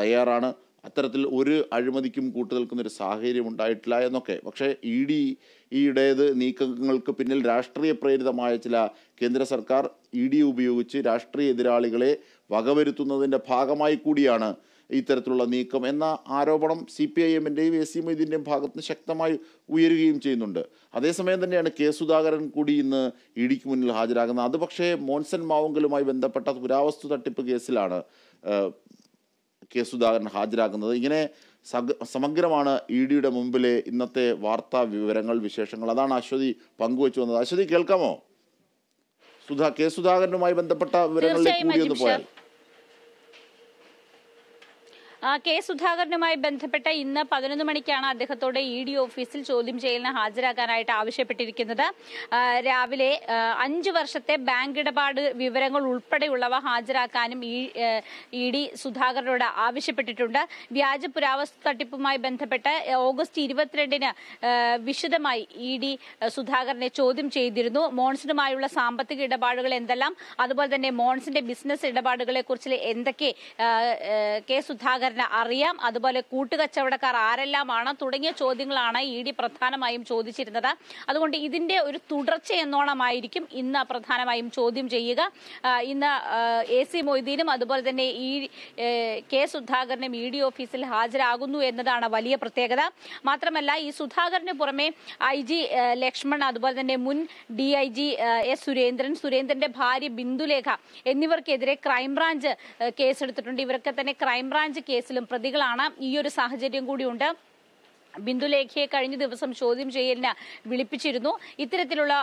തയ്യാറാണ് അത്തരത്തിൽ ഒരു അഴിമതിക്കും കൂട്ടു ഒരു സാഹചര്യം ഉണ്ടായിട്ടില്ല എന്നൊക്കെ പക്ഷേ ഇ ഡി ഈയിടേത് നീക്കങ്ങൾക്ക് പിന്നിൽ രാഷ്ട്രീയ പ്രേരിതമായ ചില കേന്ദ്ര സർക്കാർ ഇ ഡി ഉപയോഗിച്ച് രാഷ്ട്രീയ എതിരാളികളെ വകവരുത്തുന്നതിൻ്റെ ഭാഗമായി കൂടിയാണ് ഇത്തരത്തിലുള്ള നീക്കം എന്ന ആരോപണം സി പി ഐ എമ്മിൻ്റെയും എ സി മൊയ്തീൻ്റെയും ഭാഗത്ത് നിന്ന് ശക്തമായി ഉയരുകയും ചെയ്യുന്നുണ്ട് അതേസമയം തന്നെയാണ് കെ സുധാകരൻ കൂടി ഇന്ന് ഡിക്ക് മുന്നിൽ ഹാജരാകുന്നത് അത് പക്ഷേ മോൻസൻ മാവുങ്കലുമായി ബന്ധപ്പെട്ട പുരാവസ്തു തട്ടിപ്പ് കേസിലാണ് കെ സുധാകരൻ ഹാജരാകുന്നത് ഇങ്ങനെ സമഗ്രമാണ് ഇ ഡിയുടെ മുമ്പിലെ ഇന്നത്തെ വാർത്താ വിവരങ്ങൾ വിശേഷങ്ങൾ അതാണ് അശ്വതി പങ്കുവച്ചു വന്നത് അശ്വതി കേൾക്കാമോ സുധാ കെ സുധാകരനുമായി ബന്ധപ്പെട്ട വിവരങ്ങളിലേക്ക് കൂടി പോയാൽ കെ സുധാകരനുമായി ബന്ധപ്പെട്ട ഇന്ന് പതിനൊന്ന് മണിക്കാണ് അദ്ദേഹത്തോട് ഇ ഡി ഓഫീസിൽ ചോദ്യം ചെയ്യലിന് ഹാജരാക്കാനായിട്ട് ആവശ്യപ്പെട്ടിരിക്കുന്നത് രാവിലെ അഞ്ച് വർഷത്തെ ബാങ്ക് ഇടപാട് വിവരങ്ങൾ ഉൾപ്പെടെയുള്ളവ ഹാജരാക്കാനും ഇ ഡി സുധാകരനോട് ആവശ്യപ്പെട്ടിട്ടുണ്ട് വ്യാജ പുരാവസ്തു തട്ടിപ്പുമായി ബന്ധപ്പെട്ട് ഓഗസ്റ്റ് ഇരുപത്തിരണ്ടിന് വിശദമായി ഇ ഡി സുധാകരനെ ചോദ്യം ചെയ്തിരുന്നു മോൺസിനുമായുള്ള സാമ്പത്തിക ഇടപാടുകൾ എന്തെല്ലാം അതുപോലെ തന്നെ മോൺസിന്റെ ബിസിനസ് ഇടപാടുകളെ കുറിച്ച് എന്തൊക്കെ കെ സുധാകരൻ സാധാരണക്കാരന് അറിയാം അതുപോലെ കൂട്ടുകച്ചവടക്കാർ ആരെല്ലാമാണ് തുടങ്ങിയ ചോദ്യങ്ങളാണ് ഇ ഡി പ്രധാനമായും ചോദിച്ചിരുന്നത് അതുകൊണ്ട് ഇതിന്റെ ഒരു തുടർച്ച എന്നോണമായിരിക്കും ഇന്ന് പ്രധാനമായും ചോദ്യം ചെയ്യുക ഇന്ന് എ സി മൊയ്തീനും അതുപോലെ തന്നെ ഈ കെ സുധാകരനും ഇ ഡി ഓഫീസിൽ ഹാജരാകുന്നു എന്നതാണ് വലിയ പ്രത്യേകത മാത്രമല്ല ഈ സുധാകരന് പുറമെ ഐ ജി ലക്ഷ്മൺ അതുപോലെ തന്നെ മുൻ D I G S Surendran സുരേന്ദ്രന്റെ ഭാര്യ ബിന്ദുലേഖ എന്നിവർക്കെതിരെ ക്രൈംബ്രാഞ്ച് കേസെടുത്തിട്ടുണ്ട് ഇവരൊക്കെ തന്നെ ക്രൈംബ്രാഞ്ച് കേസ് കേസിലും പ്രതികളാണ് ഈ ഒരു സാഹചര്യം കൂടിയുണ്ട് ബിന്ദുലേഖയെ കഴിഞ്ഞ ദിവസം ചോദ്യം ചെയ്യലിന് വിളിപ്പിച്ചിരുന്നു ഇത്തരത്തിലുള്ള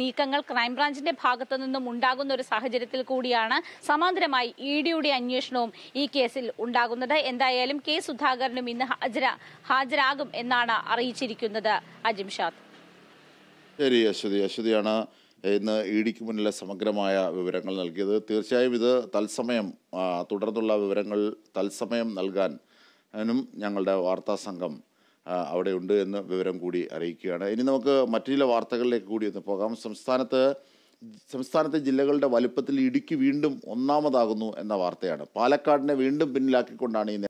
നീക്കങ്ങൾ ക്രൈംബ്രാഞ്ചിന്റെ ഭാഗത്തു നിന്നും ഉണ്ടാകുന്ന ഒരു സാഹചര്യത്തിൽ കൂടിയാണ് സമാന്തരമായി ഇ ഡിയുടെ അന്വേഷണവും ഈ കേസിൽ ഉണ്ടാകുന്നത് എന്തായാലും കെ സുധാകരനും ഇന്ന് ഹാജരാകും എന്നാണ് അറിയിച്ചിരിക്കുന്നത് അജിംഷാദ് ശരി അശ്വതി അശ്വതിയാണ് ഇന്ന് ഇടിക്ക് മുന്നിലെ സമഗ്രമായ വിവരങ്ങൾ നൽകിയത് തീർച്ചയായും ഇത് തത്സമയം തുടർന്നുള്ള വിവരങ്ങൾ തത്സമയം ും ഞങ്ങളുടെ വാർത്താ സംഘം അവിടെയുണ്ട് എന്ന് വിവരം കൂടി അറിയിക്കുകയാണ് ഇനി നമുക്ക് മറ്റു ചില വാർത്തകളിലേക്ക് കൂടി ഒന്ന് പോകാം സംസ്ഥാനത്ത് സംസ്ഥാനത്തെ ജില്ലകളുടെ വലുപ്പത്തിൽ ഇടുക്കി വീണ്ടും ഒന്നാമതാകുന്നു എന്ന വാർത്തയാണ് പാലക്കാടിനെ വീണ്ടും പിന്നിലാക്കിക്കൊണ്ടാണ് ഈ